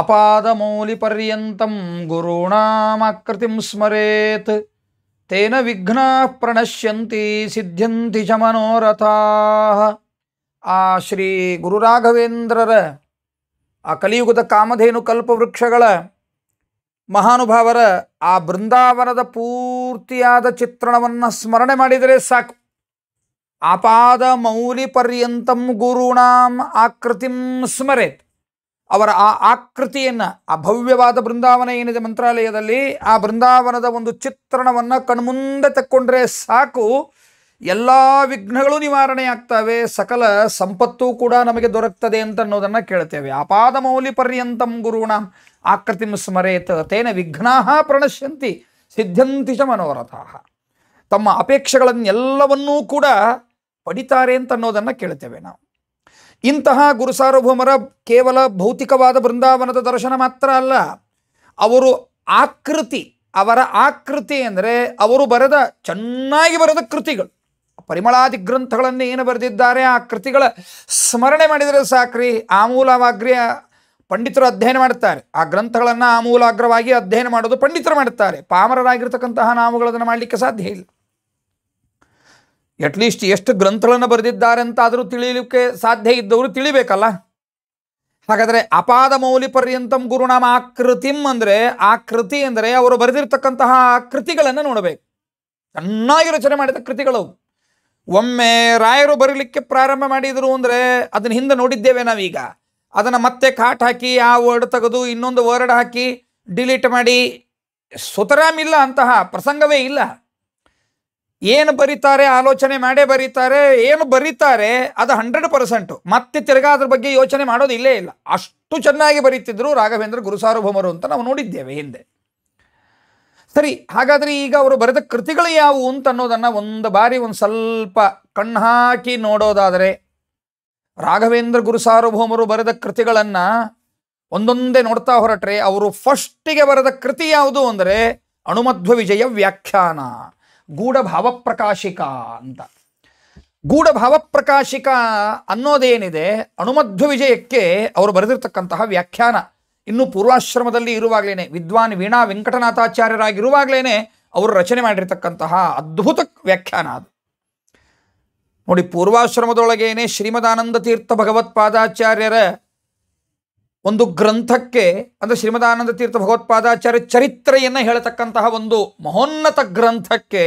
ಅಪಾದಮೂಲಿಪರ್ಯಂತಂ ಗುರುಣಾಮಕೃತಿಂ ಸ್ಮರೆತ್ ತೇನ ವಿಘ್ನಾ ಪ್ರಣಶ್ಯಂತಿ ಸಿದ್ಧಂತಿ ಚ ಮನೋರಥಾ ಆ ಶ್ರೀ ಗುರುರಾಘವೇಂದ್ರರ ಆ ಕಲಿಯುಗದ ಕಾಮಧೇನು ಕಲ್ಪವೃಕ್ಷಗಳ ಮಹಾನುಭಾವರ ಆ ಬೃಂದಾವನದ ಪೂರ್ತಿಯಾದ ಚಿತ್ರಣವನ್ನು ಸ್ಮರಣೆ ಮಾಡಿದರೆ ಸಾಕು ಅಪಾದ ಮೌಲಿ ಪರ್ಯಂತಂ ಗುರುಣಾಂ ಆಕೃತಿಂ ಸ್ಮರೆತ್ ಅವರ ಆ ಆಕೃತಿಯನ್ನು ಆ ಭವ್ಯವಾದ ಬೃಂದಾವನ ಏನಿದೆ ಮಂತ್ರಾಲಯದಲ್ಲಿ ಆ ಬೃಂದಾವನದ ಒಂದು ಚಿತ್ರಣವನ್ನು ಕಣ್ಮುಂದೆ ತಕ್ಕೊಂಡ್ರೆ ಸಾಕು ಎಲ್ಲ ವಿಘ್ನಗಳು ನಿವಾರಣೆ ಆಗ್ತವೆ ಸಕಲ ಸಂಪತ್ತು ಕೂಡ ನಮಗೆ ದೊರಕ್ತದೆ ಅಂತ ಅನ್ನೋದನ್ನು ಕೇಳ್ತೇವೆ ಅಪಾದ ಮೌಲಿ ಪರ್ಯಂತಂ ಗುರುಣ ಆಕೃತಿ ಸ್ಮರೇತ ತೇನ ವಿಘ್ನಾ ಪ್ರಣಶ್ಯಂತಿ ಸಿದ್ಧಂತಿ ಚ ಮನೋರಥ ತಮ್ಮ ಅಪೇಕ್ಷೆಗಳನ್ನೆಲ್ಲವನ್ನೂ ಕೂಡ ಪಡಿತಾರೆ ಅಂತ ಅನ್ನೋದನ್ನು ಕೇಳ್ತೇವೆ ನಾವು ಇಂತಹ ಗುರು ಕೇವಲ ಭೌತಿಕವಾದ ಬೃಂದಾವನದ ದರ್ಶನ ಮಾತ್ರ ಅಲ್ಲ ಅವರು ಆಕೃತಿ ಅವರ ಆಕೃತಿ ಅಂದರೆ ಅವರು ಬರೆದ ಚೆನ್ನಾಗಿ ಬರೆದ ಕೃತಿಗಳು ಪರಿಮಳಾದಿ ಗ್ರಂಥಗಳನ್ನು ಏನು ಬರೆದಿದ್ದಾರೆ ಆ ಕೃತಿಗಳ ಸ್ಮರಣೆ ಮಾಡಿದರೆ ಸಾಕ್ರಿ ಆಮೂಲವಾಗ್ರಿ ಪಂಡಿತರು ಅಧ್ಯಯನ ಮಾಡುತ್ತಾರೆ ಆ ಗ್ರಂಥಗಳನ್ನು ಆಮೂಲಾಗ್ರವಾಗಿ ಅಧ್ಯಯನ ಮಾಡೋದು ಪಂಡಿತರು ಮಾಡುತ್ತಾರೆ ಪಾಮರರಾಗಿರ್ತಕ್ಕಂತಹ ನಾಮಗಳನ್ನು ಮಾಡಲಿಕ್ಕೆ ಸಾಧ್ಯ ಇಲ್ಲ ಅಟ್ಲೀಸ್ಟ್ ಎಷ್ಟು ಗ್ರಂಥಗಳನ್ನು ಬರೆದಿದ್ದಾರೆ ಅಂತಾದರೂ ತಿಳಿಯಲಿಕ್ಕೆ ಸಾಧ್ಯ ಇದ್ದವರು ತಿಳಿಬೇಕಲ್ಲ ಹಾಗಾದರೆ ಅಪಾದ ಮೌಲಿ ಪರ್ಯಂತಂ ಗುರುನಾಮ ಆಕೃತಿಂ ಅಂದರೆ ಆ ಕೃತಿ ಅಂದರೆ ಅವರು ಬರೆದಿರ್ತಕ್ಕಂತಹ ಕೃತಿಗಳನ್ನು ನೋಡಬೇಕು ಚೆನ್ನಾಗಿ ರಚನೆ ಮಾಡಿದ ಕೃತಿಗಳು ಒಮ್ಮೆ ರಾಯರು ಬರೀಲಿಕ್ಕೆ ಪ್ರಾರಂಭ ಮಾಡಿದರು ಅಂದರೆ ಅದನ್ನು ಹಿಂದೆ ನೋಡಿದ್ದೇವೆ ನಾವೀಗ ಅದನ್ನು ಮತ್ತೆ ಕಾಟ್ ಹಾಕಿ ಆ ವರ್ಡ್ ತೆಗೆದು ಇನ್ನೊಂದು ವರ್ಡ್ ಹಾಕಿ ಡಿಲೀಟ್ ಮಾಡಿ ಸುತರಾಮಿಲ್ಲ ಅಂತಹ ಪ್ರಸಂಗವೇ ಇಲ್ಲ ಏನು ಬರೀತಾರೆ ಆಲೋಚನೆ ಮಾಡೇ ಬರೀತಾರೆ ಏನು ಬರೀತಾರೆ ಅದು ಹಂಡ್ರೆಡ್ ಪರ್ಸೆಂಟು ಮತ್ತೆ ತಿರ್ಗಾ ಅದ್ರ ಬಗ್ಗೆ ಯೋಚನೆ ಮಾಡೋದು ಇಲ್ಲೇ ಇಲ್ಲ ಅಷ್ಟು ಚೆನ್ನಾಗಿ ಬರೀತಿದ್ರು ರಾಘವೇಂದ್ರ ಗುರುಸಾರ್ವಭೌಮರು ಅಂತ ನಾವು ನೋಡಿದ್ದೇವೆ ಹಿಂದೆ ಸರಿ ಹಾಗಾದರೆ ಈಗ ಅವರು ಬರೆದ ಕೃತಿಗಳು ಯಾವುವು ಅಂತ ಅನ್ನೋದನ್ನು ಒಂದು ಬಾರಿ ಒಂದು ಸ್ವಲ್ಪ ಕಣ್ಣು ಹಾಕಿ ನೋಡೋದಾದರೆ ರಾಘವೇಂದ್ರ ಗುರುಸಾರ್ವಭೌಮರು ಬರೆದ ಕೃತಿಗಳನ್ನು ಒಂದೊಂದೇ ನೋಡ್ತಾ ಹೊರಟ್ರೆ ಅವರು ಫಸ್ಟಿಗೆ ಬರೆದ ಕೃತಿ ಯಾವುದು ಅಂದರೆ ಅಣುಮಧ್ವ ವಿಜಯ ವ್ಯಾಖ್ಯಾನ ಗೂಢ ಭಾವಪ್ರಕಾಶಿಕ ಅಂತ ಗೂಢ ಭಾವಪ್ರಕಾಶಿಕ ಅನ್ನೋದೇನಿದೆ ಅಣುಮಧ್ವ ವಿಜಯಕ್ಕೆ ಅವರು ಬರೆದಿರ್ತಕ್ಕಂತಹ ವ್ಯಾಖ್ಯಾನ ಇನ್ನು ಪೂರ್ವಾಶ್ರಮದಲ್ಲಿ ಇರುವಾಗಲೇ ವಿದ್ವಾನ್ ವೀಣಾ ವೆಂಕಟನಾಥಾಚಾರ್ಯರಾಗಿರುವಾಗಲೇ ಅವರು ರಚನೆ ಮಾಡಿರ್ತಕ್ಕಂತಹ ಅದ್ಭುತ ವ್ಯಾಖ್ಯಾನ ಅದು ನೋಡಿ ಪೂರ್ವಾಶ್ರಮದೊಳಗೇನೆ ಶ್ರೀಮದಾನಂದ ತೀರ್ಥ ಭಗವತ್ಪಾದಾಚಾರ್ಯರ ಒಂದು ಗ್ರಂಥಕ್ಕೆ ಅಂದರೆ ಶ್ರೀಮದಾನಂದ ತೀರ್ಥ ಭಗವತ್ಪಾದಾಚಾರ್ಯ ಚರಿತ್ರೆಯನ್ನು ಹೇಳತಕ್ಕಂತಹ ಒಂದು ಮಹೋನ್ನತ ಗ್ರಂಥಕ್ಕೆ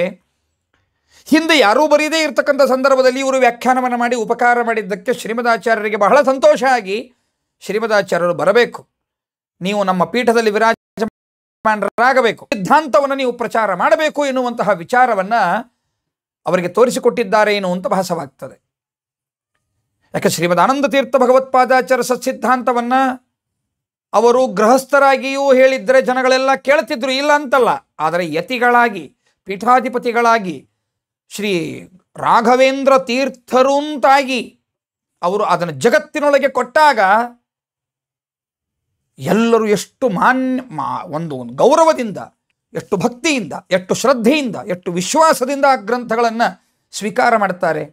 ಹಿಂದೆ ಯಾರೂ ಬರೀದೇ ಇರತಕ್ಕಂಥ ಸಂದರ್ಭದಲ್ಲಿ ಇವರು ವ್ಯಾಖ್ಯಾನವನ್ನು ಮಾಡಿ ಉಪಕಾರ ಮಾಡಿದ್ದಕ್ಕೆ ಶ್ರೀಮದಾಚಾರ್ಯರಿಗೆ ಬಹಳ ಸಂತೋಷ ಆಗಿ ಶ್ರೀಮದಾಚಾರ್ಯರು ಬರಬೇಕು ನೀವು ನಮ್ಮ ಪೀಠದಲ್ಲಿ ವಿರಾಜಮಾನರಾಗಬೇಕು ಸಿದ್ಧಾಂತವನ್ನು ನೀವು ಪ್ರಚಾರ ಮಾಡಬೇಕು ಎನ್ನುವಂತಹ ವಿಚಾರವನ್ನು ಅವರಿಗೆ ತೋರಿಸಿಕೊಟ್ಟಿದ್ದಾರೆ ಏನು ಅಂತ ಭಾಸವಾಗ್ತದೆ ಯಾಕೆ ಶ್ರೀಮದಾನಂದ ತೀರ್ಥ ಭಗವತ್ಪಾದಾಚಾರ್ಯ ಸತ್ಸಿದ್ಧಾಂತವನ್ನು ಅವರು ಗೃಹಸ್ಥರಾಗಿಯೂ ಹೇಳಿದರೆ ಜನಗಳೆಲ್ಲ ಕೇಳ್ತಿದ್ರು ಇಲ್ಲ ಅಂತಲ್ಲ ಆದರೆ ಯತಿಗಳಾಗಿ ಪೀಠಾಧಿಪತಿಗಳಾಗಿ ಶ್ರೀ ರಾಘವೇಂದ್ರ ತೀರ್ಥರು ಅವರು ಅದನ್ನು ಜಗತ್ತಿನೊಳಗೆ ಕೊಟ್ಟಾಗ ಎಲ್ಲರೂ ಎಷ್ಟು ಮಾನ್ಯ ಮಾ ಒಂದು ಒಂದು ಗೌರವದಿಂದ ಎಷ್ಟು ಭಕ್ತಿಯಿಂದ ಎಷ್ಟು ಶ್ರದ್ಧೆಯಿಂದ ಎಷ್ಟು ವಿಶ್ವಾಸದಿಂದ ಆ ಗ್ರಂಥಗಳನ್ನು ಸ್ವೀಕಾರ ಮಾಡ್ತಾರೆ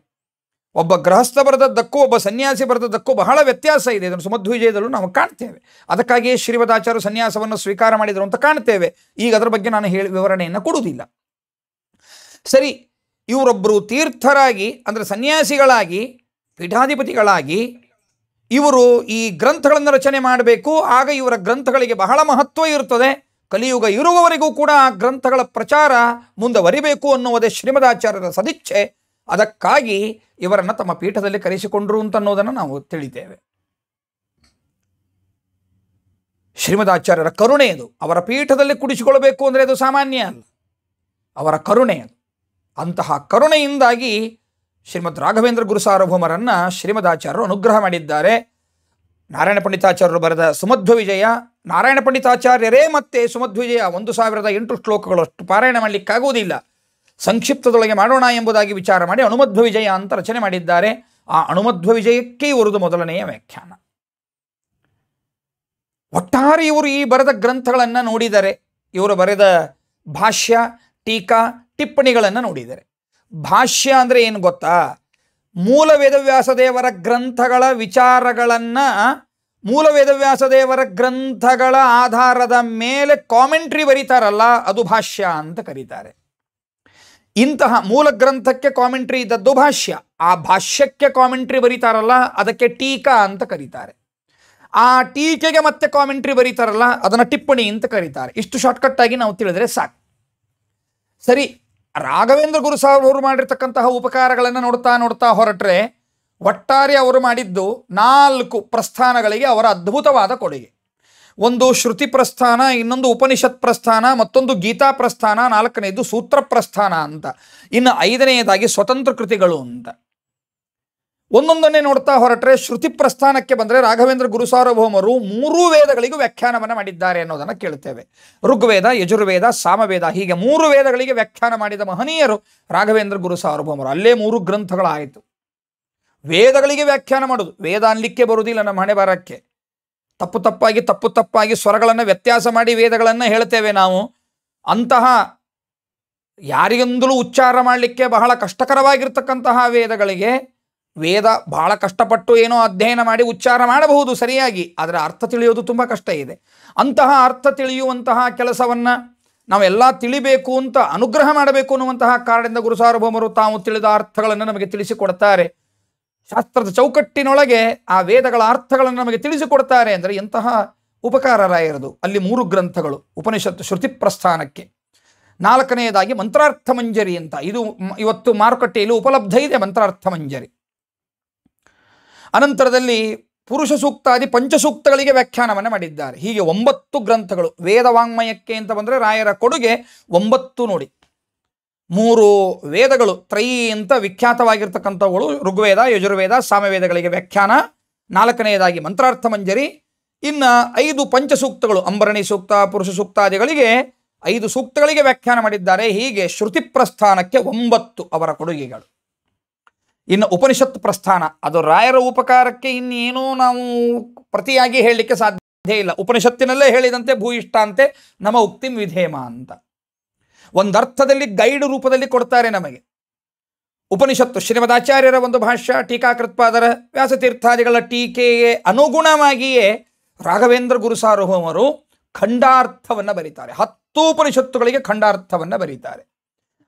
ಒಬ್ಬ ಗೃಹಸ್ಥ ಬರೆದದ್ದಕ್ಕೂ ಒಬ್ಬ ಸನ್ಯಾಸಿ ಬರೆದದ್ದಕ್ಕೂ ಬಹಳ ವ್ಯತ್ಯಾಸ ಇದೆ ಇದನ್ನು ಸುಮಧ್ವಿಜಯದಲ್ಲೂ ನಾವು ಕಾಣ್ತೇವೆ ಅದಕ್ಕಾಗಿಯೇ ಶ್ರೀಮದಾಚಾರ್ಯ ಸನ್ಯಾಸವನ್ನು ಸ್ವೀಕಾರ ಮಾಡಿದರು ಅಂತ ಕಾಣ್ತೇವೆ ಈಗ ಅದರ ಬಗ್ಗೆ ನಾನು ಹೇಳಿ ವಿವರಣೆಯನ್ನು ಕೊಡುವುದಿಲ್ಲ ಸರಿ ಇವರೊಬ್ಬರು ತೀರ್ಥರಾಗಿ ಅಂದರೆ ಸನ್ಯಾಸಿಗಳಾಗಿ ಪೀಠಾಧಿಪತಿಗಳಾಗಿ ಇವರು ಈ ಗ್ರಂಥಗಳನ್ನು ರಚನೆ ಮಾಡಬೇಕು ಆಗ ಇವರ ಗ್ರಂಥಗಳಿಗೆ ಬಹಳ ಮಹತ್ವ ಇರುತ್ತದೆ ಕಲಿಯುಗ ಇರುವವರೆಗೂ ಕೂಡ ಆ ಗ್ರಂಥಗಳ ಪ್ರಚಾರ ಮುಂದುವರಿಬೇಕು ಅನ್ನುವುದೇ ಶ್ರೀಮದಾಚಾರ್ಯರ ಸದಿಚ್ಛೆ ಅದಕ್ಕಾಗಿ ಇವರನ್ನು ತಮ್ಮ ಪೀಠದಲ್ಲಿ ಕರೆಸಿಕೊಂಡರು ಅಂತನ್ನೋದನ್ನು ನಾವು ತಿಳಿತೇವೆ ಶ್ರೀಮದಾಚಾರ್ಯರ ಕರುಣೆ ಅದು ಅವರ ಪೀಠದಲ್ಲಿ ಕುಡಿಸಿಕೊಳ್ಳಬೇಕು ಅಂದರೆ ಅದು ಸಾಮಾನ್ಯ ಅಲ್ಲ ಅವರ ಕರುಣೆ ಅದು ಅಂತಹ ಕರುಣೆಯಿಂದಾಗಿ ಶ್ರೀಮದ್ ರಾಘವೇಂದ್ರ ಗುರು ಸಾರ್ವಭೌಮರನ್ನು ಶ್ರೀಮದಾಚಾರ್ಯರು ಅನುಗ್ರಹ ಮಾಡಿದ್ದಾರೆ ನಾರಾಯಣ ಪಂಡಿತಾಚಾರ್ಯರು ಬರೆದ ಸುಮಧ್ವ ವಿಜಯ ನಾರಾಯಣ ಪಂಡಿತಾಚಾರ್ಯರೇ ಮತ್ತೆ ಸುಮಧ್ವ ವಿಜಯ ಒಂದು ಸಾವಿರದ ಎಂಟು ಶ್ಲೋಕಗಳಷ್ಟು ಪಾರಾಯಣ ಮಾಡಲಿಕ್ಕಾಗುವುದಿಲ್ಲ ಸಂಕ್ಷಿಪ್ತದೊಳಗೆ ಮಾಡೋಣ ಎಂಬುದಾಗಿ ವಿಚಾರ ಮಾಡಿ ಅಣುಮಧ್ವ ವಿಜಯ ಅಂತ ರಚನೆ ಮಾಡಿದ್ದಾರೆ ಆ ಅಣುಮಧ್ವ ವಿಜಯಕ್ಕೆ ಇವರದು ಮೊದಲನೆಯ ವ್ಯಾಖ್ಯಾನ ಒಟ್ಟಾರೆ ಇವರು ಈ ಬರೆದ ಗ್ರಂಥಗಳನ್ನು ನೋಡಿದರೆ ಇವರು ಬರೆದ ಭಾಷ್ಯ ಟೀಕಾ ಟಿಪ್ಪಣಿಗಳನ್ನು ನೋಡಿದರೆ ಭಾಷ್ಯ ಅಂದರೆ ಏನು ಗೊತ್ತಾ ಮೂಲ ವೇದವ್ಯಾಸದೇವರ ಗ್ರಂಥಗಳ ವಿಚಾರಗಳನ್ನು ಮೂಲ ವೇದವ್ಯಾಸದೇವರ ಗ್ರಂಥಗಳ ಆಧಾರದ ಮೇಲೆ ಕಾಮೆಂಟ್ರಿ ಬರೀತಾರಲ್ಲ ಅದು ಭಾಷ್ಯ ಅಂತ ಕರೀತಾರೆ ಇಂತಹ ಮೂಲ ಗ್ರಂಥಕ್ಕೆ ಕಾಮೆಂಟ್ರಿ ಇದ್ದದ್ದು ಭಾಷ್ಯ ಆ ಭಾಷ್ಯಕ್ಕೆ ಕಾಮೆಂಟ್ರಿ ಬರೀತಾರಲ್ಲ ಅದಕ್ಕೆ ಟೀಕಾ ಅಂತ ಕರೀತಾರೆ ಆ ಟೀಕೆಗೆ ಮತ್ತೆ ಕಾಮೆಂಟ್ರಿ ಬರೀತಾರಲ್ಲ ಅದನ್ನು ಟಿಪ್ಪಣಿ ಅಂತ ಕರೀತಾರೆ ಇಷ್ಟು ಶಾರ್ಟ್ಕಟ್ ಆಗಿ ನಾವು ತಿಳಿದ್ರೆ ಸಾಕು ಸರಿ ರಾಘವೇಂದ್ರ ಗುರು ಅವರು ಮಾಡಿರ್ತಕ್ಕಂತಹ ಉಪಕಾರಗಳನ್ನು ನೋಡ್ತಾ ನೋಡ್ತಾ ಹೊರಟ್ರೆ ಒಟ್ಟಾರೆ ಅವರು ಮಾಡಿದ್ದು ನಾಲ್ಕು ಪ್ರಸ್ಥಾನಗಳಿಗೆ ಅವರ ಅದ್ಭುತವಾದ ಕೊಡುಗೆ ಒಂದು ಶ್ರುತಿ ಪ್ರಸ್ಥಾನ ಇನ್ನೊಂದು ಉಪನಿಷತ್ ಪ್ರಸ್ಥಾನ ಮತ್ತೊಂದು ಗೀತಾ ಪ್ರಸ್ಥಾನ ನಾಲ್ಕನೇದು ಸೂತ್ರ ಪ್ರಸ್ಥಾನ ಅಂತ ಇನ್ನು ಐದನೆಯದಾಗಿ ಸ್ವತಂತ್ರ ಕೃತಿಗಳು ಅಂತ ಒಂದೊಂದನ್ನೇ ನೋಡ್ತಾ ಹೊರಟ್ರೆ ಶ್ರುತಿ ಪ್ರಸ್ಥಾನಕ್ಕೆ ಬಂದರೆ ರಾಘವೇಂದ್ರ ಗುರು ಸಾರ್ವಭೌಮರು ಮೂರೂ ವೇದಗಳಿಗೂ ವ್ಯಾಖ್ಯಾನವನ್ನು ಮಾಡಿದ್ದಾರೆ ಅನ್ನೋದನ್ನು ಕೇಳ್ತೇವೆ ಋಗ್ವೇದ ಯಜುರ್ವೇದ ಸಾಮವೇದ ಹೀಗೆ ಮೂರು ವೇದಗಳಿಗೆ ವ್ಯಾಖ್ಯಾನ ಮಾಡಿದ ಮಹನೀಯರು ರಾಘವೇಂದ್ರ ಗುರು ಸಾರ್ವಭೌಮರು ಅಲ್ಲೇ ಮೂರು ಗ್ರಂಥಗಳಾಯಿತು ವೇದಗಳಿಗೆ ವ್ಯಾಖ್ಯಾನ ಮಾಡೋದು ವೇದ ಅನ್ಲಿಕ್ಕೆ ಬರುವುದಿಲ್ಲ ನಮ್ಮ ಹಣೆ ತಪ್ಪು ತಪ್ಪಾಗಿ ತಪ್ಪು ತಪ್ಪಾಗಿ ಸ್ವರಗಳನ್ನು ವ್ಯತ್ಯಾಸ ಮಾಡಿ ವೇದಗಳನ್ನು ಹೇಳ್ತೇವೆ ನಾವು ಅಂತಹ ಯಾರಿಗೆಂದಲೂ ಉಚ್ಚಾರ ಮಾಡಲಿಕ್ಕೆ ಬಹಳ ಕಷ್ಟಕರವಾಗಿರ್ತಕ್ಕಂತಹ ವೇದಗಳಿಗೆ ವೇದ ಬಹಳ ಕಷ್ಟಪಟ್ಟು ಏನೋ ಅಧ್ಯಯನ ಮಾಡಿ ಉಚ್ಚಾರ ಮಾಡಬಹುದು ಸರಿಯಾಗಿ ಅದರ ಅರ್ಥ ತಿಳಿಯೋದು ತುಂಬ ಕಷ್ಟ ಇದೆ ಅಂತಹ ಅರ್ಥ ತಿಳಿಯುವಂತಹ ಕೆಲಸವನ್ನು ನಾವೆಲ್ಲ ತಿಳಿಬೇಕು ಅಂತ ಅನುಗ್ರಹ ಮಾಡಬೇಕು ಅನ್ನುವಂತಹ ಕಾರಣದಿಂದ ಗುರುಸಾರ್ವಭೌಮರು ತಾವು ತಿಳಿದ ಅರ್ಥಗಳನ್ನು ನಮಗೆ ತಿಳಿಸಿಕೊಡ್ತಾರೆ ಶಾಸ್ತ್ರದ ಚೌಕಟ್ಟಿನೊಳಗೆ ಆ ವೇದಗಳ ಅರ್ಥಗಳನ್ನು ನಮಗೆ ತಿಳಿಸಿಕೊಡ್ತಾರೆ ಅಂದರೆ ಎಂತಹ ಉಪಕಾರರಾಯರದು ಅಲ್ಲಿ ಮೂರು ಗ್ರಂಥಗಳು ಉಪನಿಷತ್ತು ಶ್ರುತಿ ಪ್ರಸ್ಥಾನಕ್ಕೆ ನಾಲ್ಕನೆಯದಾಗಿ ಮಂತ್ರಾರ್ಥ ಮಂಜರಿ ಅಂತ ಇದು ಇವತ್ತು ಮಾರುಕಟ್ಟೆಯಲ್ಲಿ ಉಪಲಬ್ಧ ಇದೆ ಮಂತ್ರಾರ್ಥ ಮಂಜರಿ ಅನಂತರದಲ್ಲಿ ಪುರುಷ ಸೂಕ್ತಾದಿ ಪಂಚಸೂಕ್ತಗಳಿಗೆ ವ್ಯಾಖ್ಯಾನವನ್ನು ಮಾಡಿದ್ದಾರೆ ಹೀಗೆ ಒಂಬತ್ತು ಗ್ರಂಥಗಳು ವೇದವಾಂಗ್ಮಯಕ್ಕೆ ಅಂತ ಬಂದರೆ ರಾಯರ ಕೊಡುಗೆ ಒಂಬತ್ತು ನೋಡಿ ಮೂರು ವೇದಗಳು ತ್ರೈ ಅಂತ ವಿಖ್ಯಾತವಾಗಿರ್ತಕ್ಕಂಥವುಗಳು ಋಗ್ವೇದ ಯಜುರ್ವೇದ ಸಾಮವೇದಗಳಿಗೆ ವ್ಯಾಖ್ಯಾನ ನಾಲ್ಕನೆಯದಾಗಿ ಮಂತ್ರಾರ್ಥ ಮಂಜರಿ ಇನ್ನು ಐದು ಪಂಚಸೂಕ್ತಗಳು ಅಂಬರಣಿ ಸೂಕ್ತ ಪುರುಷ ಸೂಕ್ತಾದಿಗಳಿಗೆ ಐದು ಸೂಕ್ತಗಳಿಗೆ ವ್ಯಾಖ್ಯಾನ ಮಾಡಿದ್ದಾರೆ ಹೀಗೆ ಶ್ರುತಿ ಪ್ರಸ್ಥಾನಕ್ಕೆ ಒಂಬತ್ತು ಅವರ ಕೊಡುಗೆಗಳು ಇನ್ನು ಉಪನಿಷತ್ ಪ್ರಸ್ಥಾನ ಅದು ರಾಯರ ಉಪಕಾರಕ್ಕೆ ಇನ್ನೇನೂ ನಾವು ಪ್ರತಿಯಾಗಿ ಹೇಳಲಿಕ್ಕೆ ಸಾಧ್ಯ ಇಲ್ಲ ಉಪನಿಷತ್ತಿನಲ್ಲೇ ಹೇಳಿದಂತೆ ಭೂ ಇಷ್ಟ ಅಂತೆ ನಮ್ಮ ಉಕ್ತಿಂ ವಿಧೇಮ ಅಂತ ಒಂದರ್ಥದಲ್ಲಿ ಗೈಡ್ ರೂಪದಲ್ಲಿ ಕೊಡ್ತಾರೆ ನಮಗೆ ಉಪನಿಷತ್ತು ಶ್ರೀಮದಾಚಾರ್ಯರ ಒಂದು ಭಾಷ್ಯ ಟೀಕಾಕೃತ್ಪಾದರ ವ್ಯಾಸತೀರ್ಥಾದಿಗಳ ಟೀಕೆಗೆ ಅನುಗುಣವಾಗಿಯೇ ರಾಘವೇಂದ್ರ ಗುರುಸಾರ್ವಭೌಮರು ಖಂಡಾರ್ಥವನ್ನು ಬರೀತಾರೆ ಹತ್ತು ಉಪನಿಷತ್ತುಗಳಿಗೆ ಖಂಡಾರ್ಥವನ್ನು ಬರೀತಾರೆ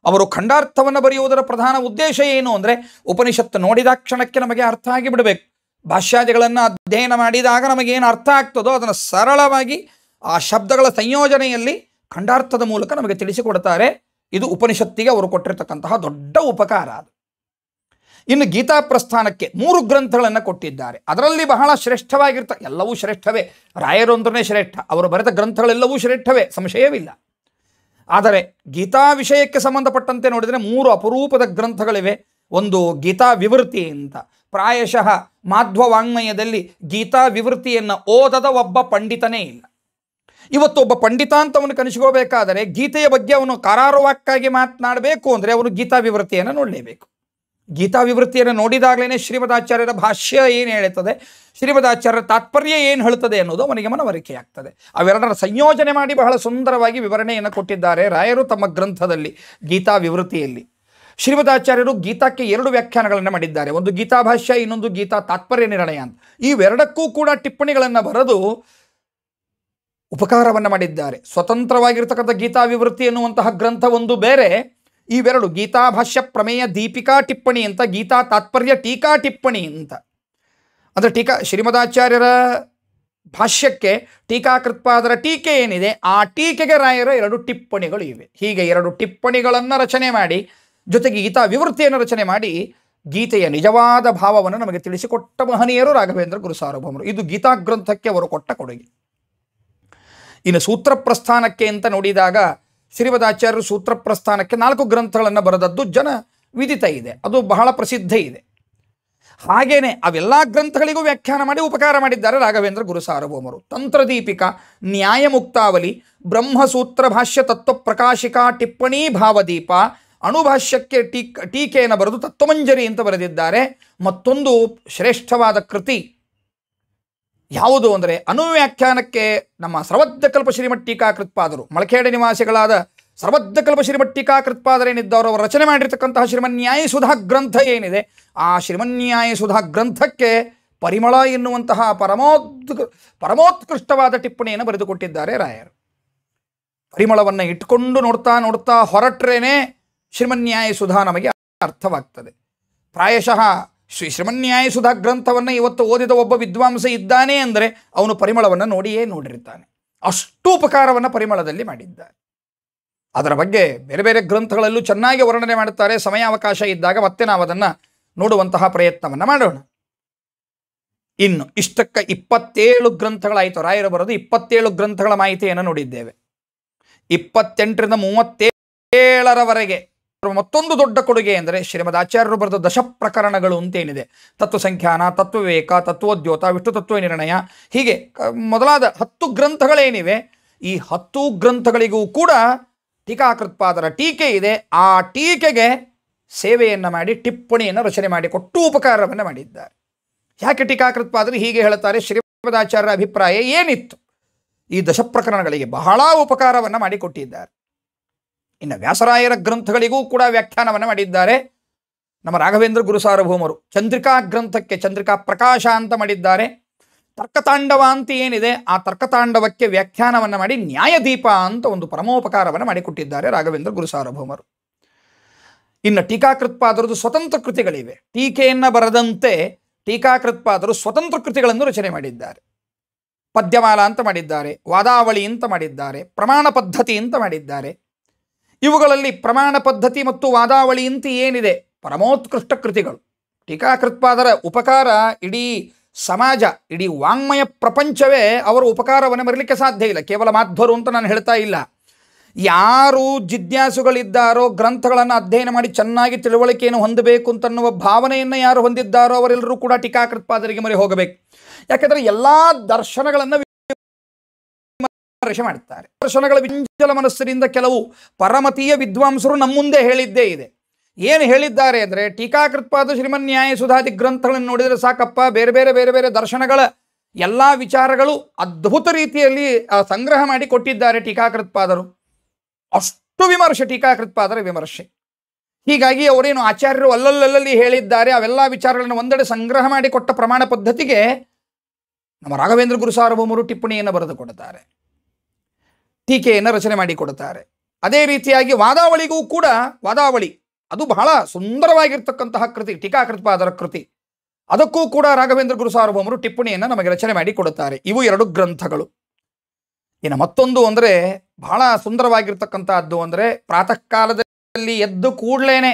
ಅವರು ಖಂಡಾರ್ಥವನ್ನು ಬರೆಯುವುದರ ಪ್ರಧಾನ ಉದ್ದೇಶ ಏನು ಅಂದರೆ ಉಪನಿಷತ್ತು ನೋಡಿದ ಕ್ಷಣಕ್ಕೆ ನಮಗೆ ಅರ್ಥ ಆಗಿಬಿಡಬೇಕು ಭಾಷ್ಯಾದಿಗಳನ್ನು ಅಧ್ಯಯನ ಮಾಡಿದಾಗ ನಮಗೇನು ಅರ್ಥ ಆಗ್ತದೋ ಅದನ್ನು ಸರಳವಾಗಿ ಆ ಶಬ್ದಗಳ ಸಂಯೋಜನೆಯಲ್ಲಿ ಖಂಡಾರ್ಥದ ಮೂಲಕ ನಮಗೆ ತಿಳಿಸಿಕೊಡ್ತಾರೆ ಇದು ಉಪನಿಷತ್ತಿಗೆ ಅವರು ಕೊಟ್ಟಿರತಕ್ಕಂತಹ ದೊಡ್ಡ ಉಪಕಾರ ಅದು ಇನ್ನು ಗೀತಾ ಪ್ರಸ್ಥಾನಕ್ಕೆ ಮೂರು ಗ್ರಂಥಗಳನ್ನು ಕೊಟ್ಟಿದ್ದಾರೆ ಅದರಲ್ಲಿ ಬಹಳ ಶ್ರೇಷ್ಠವಾಗಿರ್ತ ಎಲ್ಲವೂ ಶ್ರೇಷ್ಠವೇ ರಾಯರೊಂದರೇ ಶ್ರೇಷ್ಠ ಅವರು ಬರೆದ ಗ್ರಂಥಗಳೆಲ್ಲವೂ ಶ್ರೇಷ್ಠವೇ ಸಂಶಯವಿಲ್ಲ ಆದರೆ ಗೀತಾ ವಿಷಯಕ್ಕೆ ಸಂಬಂಧಪಟ್ಟಂತೆ ನೋಡಿದರೆ ಮೂರು ಅಪರೂಪದ ಗ್ರಂಥಗಳಿವೆ ಒಂದು ಗೀತಾ ವಿವೃತ್ತಿ ಅಂತ ಪ್ರಾಯಶಃ ಮಾಧ್ವ ವಾಂಗ್ಮಯದಲ್ಲಿ ಗೀತಾ ವಿವೃತಿಯನ್ನು ಓದದ ಒಬ್ಬ ಪಂಡಿತನೇ ಇಲ್ಲ ಇವತ್ತು ಪಂಡಿತ ಅಂತ ಅವನು ಕನಸ್ಕೋಬೇಕಾದರೆ ಗೀತೆಯ ಬಗ್ಗೆ ಅವನು ಕರಾರುವಾಕ್ಕಾಗಿ ಮಾತನಾಡಬೇಕು ಅಂದರೆ ಅವನು ಗೀತಾ ವಿವೃತ್ತಿಯನ್ನು ನೋಡಲೇಬೇಕು ಗೀತಾ ವಿವೃತ್ತಿಯನ್ನು ನೋಡಿದಾಗಲೇ ಶ್ರೀಮದಾಚಾರ್ಯರ ಭಾಷ್ಯ ಏನು ಹೇಳುತ್ತದೆ ಶ್ರೀಮದಾಚಾರ್ಯರ ತಾತ್ಪರ್ಯ ಏನು ಹೇಳುತ್ತದೆ ಅನ್ನೋದು ಅವನಿಗೆ ಮನವರಿಕೆಯಾಗ್ತದೆ ಅವೆರಡರ ಸಂಯೋಜನೆ ಮಾಡಿ ಬಹಳ ಸುಂದರವಾಗಿ ವಿವರಣೆಯನ್ನು ಕೊಟ್ಟಿದ್ದಾರೆ ರಾಯರು ತಮ್ಮ ಗ್ರಂಥದಲ್ಲಿ ಗೀತಾ ವಿವೃತ್ತಿಯಲ್ಲಿ ಶ್ರೀಮದಾಚಾರ್ಯರು ಗೀತಾಕ್ಕೆ ಎರಡು ವ್ಯಾಖ್ಯಾನಗಳನ್ನು ಮಾಡಿದ್ದಾರೆ ಒಂದು ಗೀತಾ ಭಾಷ್ಯ ಇನ್ನೊಂದು ಗೀತಾ ತಾತ್ಪರ್ಯ ನಿರ್ಣಯ ಅಂತ ಇವೆರಡಕ್ಕೂ ಕೂಡ ಟಿಪ್ಪಣಿಗಳನ್ನು ಬರೆದು ಉಪಕಾರವನ್ನು ಮಾಡಿದ್ದಾರೆ ಸ್ವತಂತ್ರವಾಗಿರ್ತಕ್ಕಂಥ ಗೀತಾ ವಿವೃತ್ತಿ ಎನ್ನುವಂತಹ ಗ್ರಂಥ ಒಂದು ಬೇರೆ ಇವೆರಡು ಗೀತಾಭಾಷ್ಯ ಪ್ರಮೇಯ ದೀಪಿಕಾ ಟಿಪ್ಪಣಿ ಅಂತ ಗೀತಾ ತಾತ್ಪರ್ಯ ಟೀಕಾ ಟಿಪ್ಪಣಿ ಅಂತ ಅಂದರೆ ಟೀಕಾ ಶ್ರೀಮದಾಚಾರ್ಯರ ಭಾಷ್ಯಕ್ಕೆ ಟೀಕಾಕೃತ್ಪಾದರ ಟೀಕೆ ಏನಿದೆ ಆ ಟೀಕೆಗೆ ರಾಯರ ಎರಡು ಟಿಪ್ಪಣಿಗಳು ಇವೆ ಹೀಗೆ ಎರಡು ಟಿಪ್ಪಣಿಗಳನ್ನು ರಚನೆ ಮಾಡಿ ಜೊತೆಗೆ ಗೀತಾ ವಿವೃತ್ತಿಯನ್ನು ರಚನೆ ಮಾಡಿ ಗೀತೆಯ ನಿಜವಾದ ಭಾವವನ್ನು ನಮಗೆ ತಿಳಿಸಿಕೊಟ್ಟ ಮಹನೀಯರು ರಾಘವೇಂದ್ರ ಸಾರ್ವಭೌಮರು ಇದು ಗೀತಾ ಗ್ರಂಥಕ್ಕೆ ಅವರು ಕೊಟ್ಟ ಕೊಡುಗೆ ಇನ್ನು ಸೂತ್ರ ಪ್ರಸ್ಥಾನಕ್ಕೆ ಅಂತ ನೋಡಿದಾಗ ಶ್ರೀಮದಾಚಾರ್ಯರು ಸೂತ್ರ ಪ್ರಸ್ಥಾನಕ್ಕೆ ನಾಲ್ಕು ಗ್ರಂಥಗಳನ್ನು ಬರೆದದ್ದು ಜನ ವಿದಿತ ಇದೆ ಅದು ಬಹಳ ಪ್ರಸಿದ್ಧ ಇದೆ ಹಾಗೇನೆ ಅವೆಲ್ಲ ಗ್ರಂಥಗಳಿಗೂ ವ್ಯಾಖ್ಯಾನ ಮಾಡಿ ಉಪಕಾರ ಮಾಡಿದ್ದಾರೆ ರಾಘವೇಂದ್ರ ಗುರು ಸಾರ್ವಭೌಮರು ತಂತ್ರದೀಪಿಕಾ ನ್ಯಾಯಮುಕ್ತಾವಲಿ ಬ್ರಹ್ಮಸೂತ್ರ ಭಾಷ್ಯ ತತ್ವ ಪ್ರಕಾಶಿಕಾ ಟಿಪ್ಪಣಿ ಭಾವದೀಪ ಅಣುಭಾಷ್ಯಕ್ಕೆ ಟೀಕ್ ಟೀಕೆಯನ್ನು ಬರೆದು ತತ್ವಮಂಜರಿ ಅಂತ ಬರೆದಿದ್ದಾರೆ ಮತ್ತೊಂದು ಶ್ರೇಷ್ಠವಾದ ಕೃತಿ ಯಾವುದು ಅಂದರೆ ಅನುವ್ಯಾಖ್ಯಾನಕ್ಕೆ ನಮ್ಮ ಸರ್ವಜ್ಞ ಕಲ್ಪ ಶ್ರೀಮಟ್ಟೀಕಾಕೃತ್ಪಾದರು ಮಳಖೇಡೆ ನಿವಾಸಿಗಳಾದ ಸರ್ವಜ್ಞ ಕಲ್ಪ ಅವರು ರಚನೆ ಮಾಡಿರ್ತಕ್ಕಂತಹ ಶ್ರೀಮನ್ಯಾಯ ಸುಧಾ ಗ್ರಂಥ ಏನಿದೆ ಆ ಶ್ರೀಮನ್ಯಾಯ ಸುಧಾ ಗ್ರಂಥಕ್ಕೆ ಪರಿಮಳ ಎನ್ನುವಂತಹ ಪರಮೋತ್ ಪರಮೋತ್ಕೃಷ್ಟವಾದ ಟಿಪ್ಪಣಿಯನ್ನು ಬರೆದುಕೊಟ್ಟಿದ್ದಾರೆ ರಾಯರು ಪರಿಮಳವನ್ನು ಇಟ್ಕೊಂಡು ನೋಡ್ತಾ ನೋಡ್ತಾ ಹೊರಟ್ರೇನೆ ಶ್ರೀಮನ್ಯಾಯ ಸುಧಾ ನಮಗೆ ಅರ್ಥವಾಗ್ತದೆ ಪ್ರಾಯಶಃ ಶ್ರೀ ಶ್ರಮನ್ಯಾಯ ಗ್ರಂಥವನ್ನು ಇವತ್ತು ಓದಿದ ಒಬ್ಬ ವಿದ್ವಾಂಸ ಇದ್ದಾನೆ ಅಂದರೆ ಅವನು ಪರಿಮಳವನ್ನು ನೋಡಿಯೇ ನೋಡಿರ್ತಾನೆ ಅಷ್ಟು ಉಪಕಾರವನ್ನು ಪರಿಮಳದಲ್ಲಿ ಮಾಡಿದ್ದಾನೆ ಅದರ ಬಗ್ಗೆ ಬೇರೆ ಬೇರೆ ಗ್ರಂಥಗಳಲ್ಲೂ ಚೆನ್ನಾಗಿ ವರ್ಣನೆ ಮಾಡುತ್ತಾರೆ ಸಮಯಾವಕಾಶ ಇದ್ದಾಗ ಮತ್ತೆ ನಾವು ಅದನ್ನು ನೋಡುವಂತಹ ಪ್ರಯತ್ನವನ್ನು ಮಾಡೋಣ ಇನ್ನು ಇಷ್ಟಕ್ಕೆ ಇಪ್ಪತ್ತೇಳು ಗ್ರಂಥಗಳಾಯಿತು ರಾಯರು ಬರೋದು ಇಪ್ಪತ್ತೇಳು ಗ್ರಂಥಗಳ ಮಾಹಿತಿಯನ್ನು ನೋಡಿದ್ದೇವೆ ಇಪ್ಪತ್ತೆಂಟರಿಂದ ಮೂವತ್ತೇಳರವರೆಗೆ ಮತ್ತೊಂದು ದೊಡ್ಡ ಕೊಡುಗೆ ಎಂದರೆ ಶ್ರೀಮದ್ ಆಚಾರ್ಯರು ಬರೆದ ದಶ ಪ್ರಕರಣಗಳು ಅಂತೇನಿದೆ ತತ್ವ ಸಂಖ್ಯಾನ ವಿವೇಕ ತತ್ವೋದ್ಯೋತ ವಿಷ್ಣು ತತ್ವ ನಿರ್ಣಯ ಹೀಗೆ ಮೊದಲಾದ ಹತ್ತು ಗ್ರಂಥಗಳೇನಿವೆ ಈ ಹತ್ತು ಗ್ರಂಥಗಳಿಗೂ ಕೂಡ ಟೀಕಾಕೃತ್ಪಾದರ ಟೀಕೆ ಇದೆ ಆ ಟೀಕೆಗೆ ಸೇವೆಯನ್ನು ಮಾಡಿ ಟಿಪ್ಪಣಿಯನ್ನು ರಚನೆ ಮಾಡಿ ಕೊಟ್ಟು ಉಪಕಾರವನ್ನು ಮಾಡಿದ್ದಾರೆ ಯಾಕೆ ಟೀಕಾಕೃತ್ಪಾದರು ಹೀಗೆ ಹೇಳುತ್ತಾರೆ ಶ್ರೀಮದಾಚಾರ್ಯರ ಅಭಿಪ್ರಾಯ ಏನಿತ್ತು ಈ ದಶಪ್ರಕರಣಗಳಿಗೆ ಬಹಳ ಉಪಕಾರವನ್ನು ಮಾಡಿಕೊಟ್ಟಿದ್ದಾರೆ ಇನ್ನು ವ್ಯಾಸರಾಯರ ಗ್ರಂಥಗಳಿಗೂ ಕೂಡ ವ್ಯಾಖ್ಯಾನವನ್ನು ಮಾಡಿದ್ದಾರೆ ನಮ್ಮ ರಾಘವೇಂದ್ರ ಗುರುಸಾರ್ವಭೌಮರು ಚಂದ್ರಿಕಾ ಗ್ರಂಥಕ್ಕೆ ಚಂದ್ರಿಕಾ ಪ್ರಕಾಶ ಅಂತ ಮಾಡಿದ್ದಾರೆ ತರ್ಕತಾಂಡವ ಅಂತ ಏನಿದೆ ಆ ತರ್ಕತಾಂಡವಕ್ಕೆ ವ್ಯಾಖ್ಯಾನವನ್ನು ಮಾಡಿ ನ್ಯಾಯದೀಪ ಅಂತ ಒಂದು ಪರಮೋಪಕಾರವನ್ನು ಮಾಡಿಕೊಟ್ಟಿದ್ದಾರೆ ರಾಘವೇಂದ್ರ ಗುರುಸಾರ್ವಭೌಮರು ಇನ್ನು ಟೀಕಾಕೃತ್ಪಾದರದ್ದು ಸ್ವತಂತ್ರ ಕೃತಿಗಳಿವೆ ಟೀಕೆಯನ್ನು ಬರದಂತೆ ಟೀಕಾಕೃತ್ಪಾದರು ಸ್ವತಂತ್ರ ಕೃತಿಗಳನ್ನು ರಚನೆ ಮಾಡಿದ್ದಾರೆ ಪದ್ಯಮಾಲ ಅಂತ ಮಾಡಿದ್ದಾರೆ ವಾದಾವಳಿ ಅಂತ ಮಾಡಿದ್ದಾರೆ ಪ್ರಮಾಣ ಪದ್ಧತಿ ಅಂತ ಮಾಡಿದ್ದಾರೆ ಇವುಗಳಲ್ಲಿ ಪ್ರಮಾಣ ಪದ್ಧತಿ ಮತ್ತು ವಾದಾವಳಿ ಅಂತ ಏನಿದೆ ಪರಮೋತ್ಕೃಷ್ಟ ಕೃತಿಗಳು ಟೀಕಾಕೃತ್ಪಾದರ ಉಪಕಾರ ಇಡೀ ಸಮಾಜ ಇಡೀ ವಾಂಗ್ಮಯ ಪ್ರಪಂಚವೇ ಅವರ ಉಪಕಾರವನ್ನು ಮರಲಿಕ್ಕೆ ಸಾಧ್ಯ ಇಲ್ಲ ಕೇವಲ ಮಾಧ್ವರು ಅಂತ ನಾನು ಹೇಳ್ತಾ ಇಲ್ಲ ಯಾರು ಜಿಜ್ಞಾಸುಗಳಿದ್ದಾರೋ ಗ್ರಂಥಗಳನ್ನು ಅಧ್ಯಯನ ಮಾಡಿ ಚೆನ್ನಾಗಿ ತಿಳುವಳಿಕೆಯನ್ನು ಹೊಂದಬೇಕು ಅಂತನ್ನುವ ಭಾವನೆಯನ್ನು ಯಾರು ಹೊಂದಿದ್ದಾರೋ ಅವರೆಲ್ಲರೂ ಕೂಡ ಟೀಕಾಕೃತ್ಪಾದರಿಗೆ ಮೊರೆ ಹೋಗಬೇಕು ಯಾಕೆಂದರೆ ಎಲ್ಲ ದರ್ಶನಗಳನ್ನು ವಿಮರ್ಶೆ ಮಾಡುತ್ತಾರೆ ದರ್ಶನಗಳ ವಿಂಜಲ ಮನಸ್ಸಿನಿಂದ ಕೆಲವು ಪರಮತೀಯ ವಿದ್ವಾಂಸರು ನಮ್ಮ ಮುಂದೆ ಹೇಳಿದ್ದೇ ಇದೆ ಏನು ಹೇಳಿದ್ದಾರೆ ಅಂದರೆ ಟೀಕಾಕೃತ್ಪಾದ ಶ್ರೀಮನ್ ಸುಧಾದಿ ಗ್ರಂಥಗಳನ್ನು ನೋಡಿದರೆ ಸಾಕಪ್ಪ ಬೇರೆ ಬೇರೆ ಬೇರೆ ಬೇರೆ ದರ್ಶನಗಳ ಎಲ್ಲ ವಿಚಾರಗಳು ಅದ್ಭುತ ರೀತಿಯಲ್ಲಿ ಸಂಗ್ರಹ ಮಾಡಿ ಕೊಟ್ಟಿದ್ದಾರೆ ಟೀಕಾಕೃತ್ಪಾದರು ಅಷ್ಟು ವಿಮರ್ಶೆ ಟೀಕಾಕೃತ್ಪಾದರ ವಿಮರ್ಶೆ ಹೀಗಾಗಿ ಅವರೇನು ಆಚಾರ್ಯರು ಅಲ್ಲಲ್ಲಲ್ಲಿ ಹೇಳಿದ್ದಾರೆ ಅವೆಲ್ಲ ವಿಚಾರಗಳನ್ನು ಒಂದೆಡೆ ಸಂಗ್ರಹ ಮಾಡಿ ಕೊಟ್ಟ ಪ್ರಮಾಣ ಪದ್ಧತಿಗೆ ನಮ್ಮ ರಾಘವೇಂದ್ರ ಗುರು ಸಾರ್ವಭೌಮರು ಟಿಪ್ಪಣಿಯನ್ನು ಬರೆದುಕೊಡುತ್ತಾರೆ ಟೀಕೆಯನ್ನು ರಚನೆ ಮಾಡಿಕೊಡುತ್ತಾರೆ ಅದೇ ರೀತಿಯಾಗಿ ವಾದಾವಳಿಗೂ ಕೂಡ ವಾದಾವಳಿ ಅದು ಬಹಳ ಸುಂದರವಾಗಿರ್ತಕ್ಕಂತಹ ಕೃತಿ ಟೀಕಾಕೃತ್ಪಾದರ ಕೃತಿ ಅದಕ್ಕೂ ಕೂಡ ರಾಘವೇಂದ್ರ ಗುರು ಸಾರ್ವಭೌಮರು ಟಿಪ್ಪಣಿಯನ್ನು ನಮಗೆ ರಚನೆ ಮಾಡಿ ಕೊಡುತ್ತಾರೆ ಇವು ಎರಡು ಗ್ರಂಥಗಳು ಇನ್ನು ಮತ್ತೊಂದು ಅಂದರೆ ಬಹಳ ಸುಂದರವಾಗಿರ್ತಕ್ಕಂಥದ್ದು ಅಂದರೆ ಪ್ರಾತಃ ಕಾಲದಲ್ಲಿ ಎದ್ದು ಕೂಡಲೇನೆ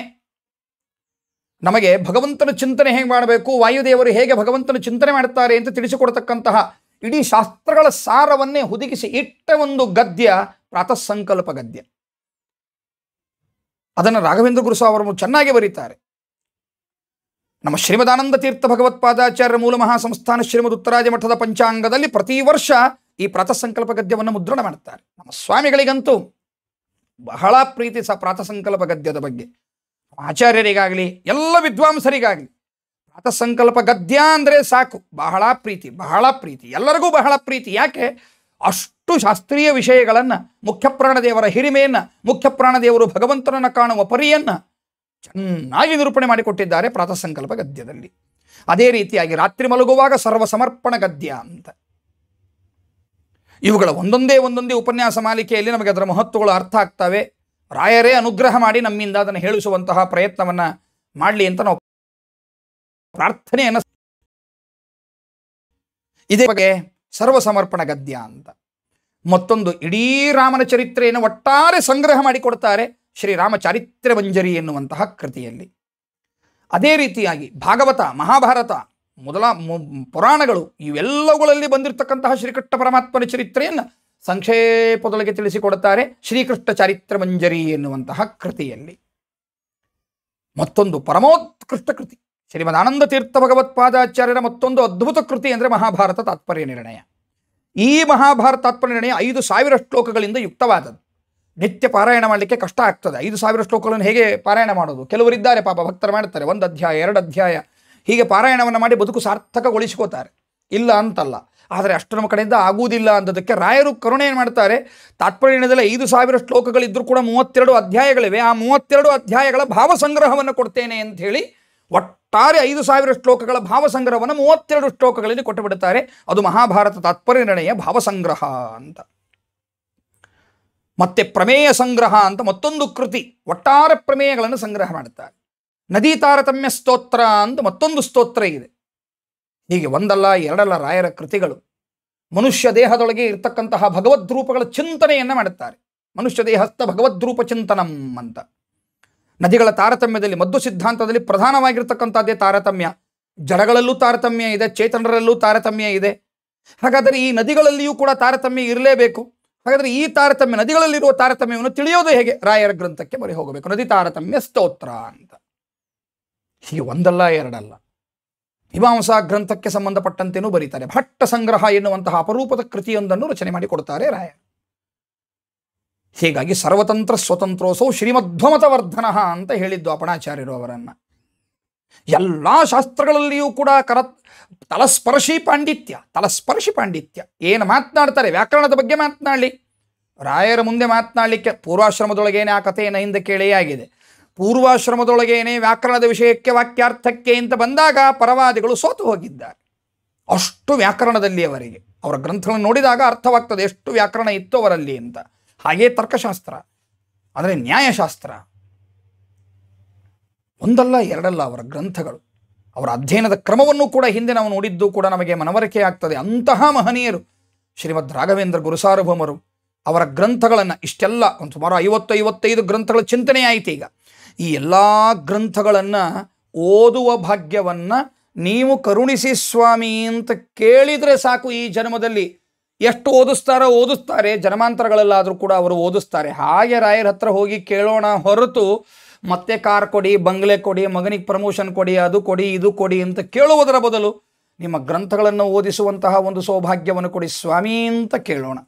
ನಮಗೆ ಭಗವಂತನ ಚಿಂತನೆ ಹೇಗೆ ಮಾಡಬೇಕು ವಾಯುದೇವರು ಹೇಗೆ ಭಗವಂತನ ಚಿಂತನೆ ಮಾಡುತ್ತಾರೆ ಅಂತ ತಿಳಿಸಿಕೊಡ್ತಕ್ಕಂತಹ ಇಡೀ ಶಾಸ್ತ್ರಗಳ ಸಾರವನ್ನೇ ಹುದುಗಿಸಿ ಇಟ್ಟ ಒಂದು ಗದ್ಯ ಪ್ರಾತಃ ಸಂಕಲ್ಪ ಗದ್ಯ ಅದನ್ನು ರಾಘವೇಂದ್ರ ಅವರು ಚೆನ್ನಾಗಿ ಬರೀತಾರೆ ನಮ್ಮ ಶ್ರೀಮದಾನಂದ ತೀರ್ಥ ಭಗವತ್ಪಾದಾಚಾರ್ಯ ಮೂಲ ಮಹಾ ಸಂಸ್ಥಾನ ಶ್ರೀಮದ್ ಉತ್ತರಾಜ ಮಠದ ಪಂಚಾಂಗದಲ್ಲಿ ಪ್ರತಿ ವರ್ಷ ಈ ಸಂಕಲ್ಪ ಗದ್ಯವನ್ನು ಮುದ್ರಣ ಮಾಡುತ್ತಾರೆ ನಮ್ಮ ಸ್ವಾಮಿಗಳಿಗಂತೂ ಬಹಳ ಪ್ರೀತಿ ಸಹ ಸಂಕಲ್ಪ ಗದ್ಯದ ಬಗ್ಗೆ ಆಚಾರ್ಯರಿಗಾಗಲಿ ಎಲ್ಲ ವಿದ್ವಾಂಸರಿಗಾಗಲಿ ಅಥ ಸಂಕಲ್ಪ ಗದ್ಯ ಅಂದರೆ ಸಾಕು ಬಹಳ ಪ್ರೀತಿ ಬಹಳ ಪ್ರೀತಿ ಎಲ್ಲರಿಗೂ ಬಹಳ ಪ್ರೀತಿ ಯಾಕೆ ಅಷ್ಟು ಶಾಸ್ತ್ರೀಯ ವಿಷಯಗಳನ್ನು ಮುಖ್ಯಪ್ರಾಣದೇವರ ಹಿರಿಮೆಯನ್ನು ಮುಖ್ಯಪ್ರಾಣದೇವರು ಭಗವಂತನನ್ನು ಕಾಣುವ ಪರಿಯನ್ನು ಚೆನ್ನಾಗಿ ನಿರೂಪಣೆ ಮಾಡಿಕೊಟ್ಟಿದ್ದಾರೆ ಪ್ರಾತಃ ಸಂಕಲ್ಪ ಗದ್ಯದಲ್ಲಿ ಅದೇ ರೀತಿಯಾಗಿ ರಾತ್ರಿ ಮಲಗುವಾಗ ಸರ್ವ ಸಮರ್ಪಣ ಗದ್ಯ ಅಂತ ಇವುಗಳ ಒಂದೊಂದೇ ಒಂದೊಂದೇ ಉಪನ್ಯಾಸ ಮಾಲಿಕೆಯಲ್ಲಿ ನಮಗೆ ಅದರ ಮಹತ್ವಗಳು ಅರ್ಥ ಆಗ್ತವೆ ರಾಯರೇ ಅನುಗ್ರಹ ಮಾಡಿ ನಮ್ಮಿಂದ ಅದನ್ನು ಹೇಳಿಸುವಂತಹ ಪ್ರಯತ್ನವನ್ನು ಮಾಡಲಿ ಅಂತ ನಾವು ಪ್ರಾರ್ಥನೆಯನ್ನು ಇದೇ ಬಗ್ಗೆ ಸರ್ವಸಮರ್ಪಣ ಗದ್ಯ ಅಂತ ಮತ್ತೊಂದು ಇಡೀ ರಾಮನ ಚರಿತ್ರೆಯನ್ನು ಒಟ್ಟಾರೆ ಸಂಗ್ರಹ ಮಾಡಿಕೊಡ್ತಾರೆ ಶ್ರೀರಾಮ ಚಾರಿತ್ರ್ಯ ಮಂಜರಿ ಎನ್ನುವಂತಹ ಕೃತಿಯಲ್ಲಿ ಅದೇ ರೀತಿಯಾಗಿ ಭಾಗವತ ಮಹಾಭಾರತ ಮೊದಲ ಪುರಾಣಗಳು ಇವೆಲ್ಲವುಗಳಲ್ಲಿ ಬಂದಿರತಕ್ಕಂತಹ ಶ್ರೀಕೃಷ್ಣ ಪರಮಾತ್ಮನ ಚರಿತ್ರೆಯನ್ನು ಸಂಕ್ಷೇಪದೊಳಗೆ ತಿಳಿಸಿಕೊಡುತ್ತಾರೆ ಶ್ರೀಕೃಷ್ಣ ಚಾರಿತ್ರ ಮಂಜರಿ ಎನ್ನುವಂತಹ ಕೃತಿಯಲ್ಲಿ ಮತ್ತೊಂದು ಪರಮೋತ್ಕೃಷ್ಟ ಕೃತಿ ಆನಂದ ತೀರ್ಥ ಭಗವತ್ಪಾದಾಚಾರ್ಯರ ಮತ್ತೊಂದು ಅದ್ಭುತ ಕೃತಿ ಅಂದರೆ ಮಹಾಭಾರತ ತಾತ್ಪರ್ಯ ನಿರ್ಣಯ ಈ ಮಹಾಭಾರತ ತಾತ್ಪರ್ಯ ನಿರ್ಣಯ ಐದು ಸಾವಿರ ಶ್ಲೋಕಗಳಿಂದ ಯುಕ್ತವಾದದ್ದು ನಿತ್ಯ ಪಾರಾಯಣ ಮಾಡಲಿಕ್ಕೆ ಕಷ್ಟ ಆಗ್ತದೆ ಐದು ಸಾವಿರ ಶ್ಲೋಕಗಳನ್ನು ಹೇಗೆ ಪಾರಾಯಣ ಮಾಡೋದು ಕೆಲವರಿದ್ದಾರೆ ಪಾಪ ಭಕ್ತರು ಮಾಡ್ತಾರೆ ಒಂದು ಅಧ್ಯಾಯ ಎರಡು ಅಧ್ಯಾಯ ಹೀಗೆ ಪಾರಾಯಣವನ್ನು ಮಾಡಿ ಬದುಕು ಸಾರ್ಥಕಗೊಳಿಸ್ಕೋತಾರೆ ಇಲ್ಲ ಅಂತಲ್ಲ ಆದರೆ ಅಷ್ಟು ನಮ್ಮ ಕಡೆಯಿಂದ ಆಗುವುದಿಲ್ಲ ಅಂದದಕ್ಕೆ ರಾಯರು ಕರುಣೆ ಏನು ಮಾಡ್ತಾರೆ ತಾತ್ಪರ್ಯದಲ್ಲಿ ಐದು ಸಾವಿರ ಶ್ಲೋಕಗಳಿದ್ದರೂ ಕೂಡ ಮೂವತ್ತೆರಡು ಅಧ್ಯಾಯಗಳಿವೆ ಆ ಮೂವತ್ತೆರಡು ಅಧ್ಯಾಯಗಳ ಭಾವ ಸಂಗ್ರಹವನ್ನು ಕೊಡ್ತೇನೆ ಅಂಥೇಳಿ ಒಟ್ಟಾರೆ ಐದು ಸಾವಿರ ಶ್ಲೋಕಗಳ ಭಾವಸಂಗ್ರಹವನ್ನು ಮೂವತ್ತೆರಡು ಶ್ಲೋಕಗಳಲ್ಲಿ ಕೊಟ್ಟು ಬಿಡುತ್ತಾರೆ ಅದು ಮಹಾಭಾರತ ತಾತ್ಪರ್ಯ ನಿರ್ಣಯ ಭಾವಸಂಗ್ರಹ ಅಂತ ಮತ್ತೆ ಪ್ರಮೇಯ ಸಂಗ್ರಹ ಅಂತ ಮತ್ತೊಂದು ಕೃತಿ ಒಟ್ಟಾರೆ ಪ್ರಮೇಯಗಳನ್ನು ಸಂಗ್ರಹ ಮಾಡುತ್ತಾರೆ ನದಿ ತಾರತಮ್ಯ ಸ್ತೋತ್ರ ಅಂತ ಮತ್ತೊಂದು ಸ್ತೋತ್ರ ಇದೆ ಹೀಗೆ ಒಂದಲ್ಲ ಎರಡಲ್ಲ ರಾಯರ ಕೃತಿಗಳು ಮನುಷ್ಯ ದೇಹದೊಳಗೆ ಇರತಕ್ಕಂತಹ ಭಗವದ್ರೂಪಗಳ ಚಿಂತನೆಯನ್ನು ಮಾಡುತ್ತಾರೆ ಮನುಷ್ಯ ದೇಹಸ್ಥ ಭಗವದ್ರೂಪ ಚಿಂತನಂ ಅಂತ ನದಿಗಳ ತಾರತಮ್ಯದಲ್ಲಿ ಮದ್ದು ಸಿದ್ಧಾಂತದಲ್ಲಿ ಪ್ರಧಾನವಾಗಿರ್ತಕ್ಕಂಥದ್ದೇ ತಾರತಮ್ಯ ಜಡಗಳಲ್ಲೂ ತಾರತಮ್ಯ ಇದೆ ಚೇತನರಲ್ಲೂ ತಾರತಮ್ಯ ಇದೆ ಹಾಗಾದರೆ ಈ ನದಿಗಳಲ್ಲಿಯೂ ಕೂಡ ತಾರತಮ್ಯ ಇರಲೇಬೇಕು ಹಾಗಾದರೆ ಈ ತಾರತಮ್ಯ ನದಿಗಳಲ್ಲಿರುವ ತಾರತಮ್ಯವನ್ನು ತಿಳಿಯೋದು ಹೇಗೆ ರಾಯರ ಗ್ರಂಥಕ್ಕೆ ಬರೆ ಹೋಗಬೇಕು ನದಿ ತಾರತಮ್ಯ ಸ್ತೋತ್ರ ಅಂತ ಹೀಗೆ ಒಂದಲ್ಲ ಎರಡಲ್ಲ ಹಿಮಾಂಸಾ ಗ್ರಂಥಕ್ಕೆ ಸಂಬಂಧಪಟ್ಟಂತೆಯೂ ಬರೀತಾರೆ ಭಟ್ಟ ಸಂಗ್ರಹ ಎನ್ನುವಂತಹ ಅಪರೂಪದ ಕೃತಿಯೊಂದನ್ನು ರಚನೆ ಮಾಡಿಕೊಡ್ತಾರೆ ರಾಯರು ಹೀಗಾಗಿ ಸರ್ವತಂತ್ರ ಸ್ವತಂತ್ರೋಸೌ ಶ್ರೀಮಧ್ವಮತವರ್ಧನ ಅಂತ ಹೇಳಿದ್ದು ಅಪಣಾಚಾರ್ಯರು ಅವರನ್ನು ಎಲ್ಲ ಶಾಸ್ತ್ರಗಳಲ್ಲಿಯೂ ಕೂಡ ಕರ ತಲಸ್ಪರ್ಶಿ ಪಾಂಡಿತ್ಯ ತಲಸ್ಪರ್ಶಿ ಪಾಂಡಿತ್ಯ ಏನು ಮಾತನಾಡ್ತಾರೆ ವ್ಯಾಕರಣದ ಬಗ್ಗೆ ಮಾತನಾಡಲಿ ರಾಯರ ಮುಂದೆ ಮಾತನಾಡಲಿಕ್ಕೆ ಪೂರ್ವಾಶ್ರಮದೊಳಗೇನೆ ಆ ಕಥೆಯನ್ನು ಹಿಂದೆ ಕೇಳೇ ಆಗಿದೆ ಪೂರ್ವಾಶ್ರಮದೊಳಗೇನೆ ವ್ಯಾಕರಣದ ವಿಷಯಕ್ಕೆ ವಾಕ್ಯಾರ್ಥಕ್ಕೆ ಅಂತ ಬಂದಾಗ ಪರವಾದಿಗಳು ಸೋತು ಹೋಗಿದ್ದಾರೆ ಅಷ್ಟು ವ್ಯಾಕರಣದಲ್ಲಿ ಅವರಿಗೆ ಅವರ ಗ್ರಂಥಗಳನ್ನು ನೋಡಿದಾಗ ಅರ್ಥವಾಗ್ತದೆ ಎಷ್ಟು ವ್ಯಾಕರಣ ಇತ್ತು ಅವರಲ್ಲಿ ಅಂತ ಹಾಗೇ ತರ್ಕಶಾಸ್ತ್ರ ಆದರೆ ನ್ಯಾಯಶಾಸ್ತ್ರ ಒಂದಲ್ಲ ಎರಡಲ್ಲ ಅವರ ಗ್ರಂಥಗಳು ಅವರ ಅಧ್ಯಯನದ ಕ್ರಮವನ್ನು ಕೂಡ ಹಿಂದೆ ನಾವು ನೋಡಿದ್ದು ಕೂಡ ನಮಗೆ ಮನವರಿಕೆ ಆಗ್ತದೆ ಅಂತಹ ಮಹನೀಯರು ಶ್ರೀಮದ್ ರಾಘವೇಂದ್ರ ಗುರುಸಾರ್ವಭೌಮರು ಅವರ ಗ್ರಂಥಗಳನ್ನು ಇಷ್ಟೆಲ್ಲ ಒಂದು ಸುಮಾರು ಐವತ್ತು ಐವತ್ತೈದು ಗ್ರಂಥಗಳ ಚಿಂತನೆ ಆಯಿತು ಈಗ ಈ ಎಲ್ಲ ಗ್ರಂಥಗಳನ್ನು ಓದುವ ಭಾಗ್ಯವನ್ನು ನೀವು ಕರುಣಿಸಿ ಸ್ವಾಮಿ ಅಂತ ಕೇಳಿದರೆ ಸಾಕು ಈ ಜನ್ಮದಲ್ಲಿ ಎಷ್ಟು ಓದಿಸ್ತಾರೋ ಓದಿಸ್ತಾರೆ ಜನಮಾಂತರಗಳಲ್ಲಾದರೂ ಕೂಡ ಅವರು ಓದಿಸ್ತಾರೆ ಹಾಗೆ ರಾಯರ ಹತ್ರ ಹೋಗಿ ಕೇಳೋಣ ಹೊರತು ಮತ್ತೆ ಕಾರ್ ಕೊಡಿ ಬಂಗ್ಲೆ ಕೊಡಿ ಮಗನಿಗೆ ಪ್ರಮೋಷನ್ ಕೊಡಿ ಅದು ಕೊಡಿ ಇದು ಕೊಡಿ ಅಂತ ಕೇಳುವುದರ ಬದಲು ನಿಮ್ಮ ಗ್ರಂಥಗಳನ್ನು ಓದಿಸುವಂತಹ ಒಂದು ಸೌಭಾಗ್ಯವನ್ನು ಕೊಡಿ ಸ್ವಾಮಿ ಅಂತ ಕೇಳೋಣ